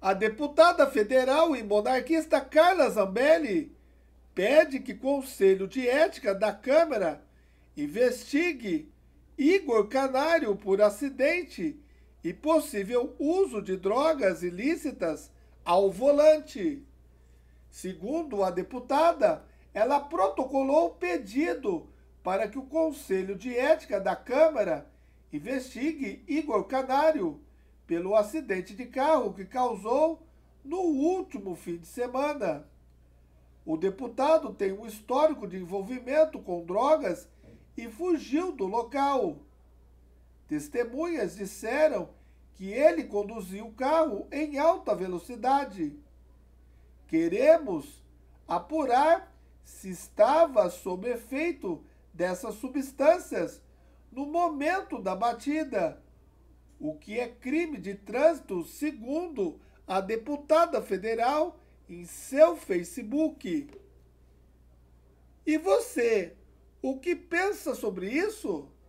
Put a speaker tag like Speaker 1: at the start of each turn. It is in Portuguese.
Speaker 1: A deputada federal e monarquista Carla Zambelli pede que o Conselho de Ética da Câmara investigue Igor Canário por acidente e possível uso de drogas ilícitas ao volante. Segundo a deputada, ela protocolou o pedido para que o Conselho de Ética da Câmara investigue Igor Canário pelo acidente de carro que causou no último fim de semana. O deputado tem um histórico de envolvimento com drogas e fugiu do local. Testemunhas disseram que ele conduziu o carro em alta velocidade. Queremos apurar se estava sob efeito dessas substâncias no momento da batida o que é crime de trânsito, segundo a deputada federal em seu Facebook. E você, o que pensa sobre isso?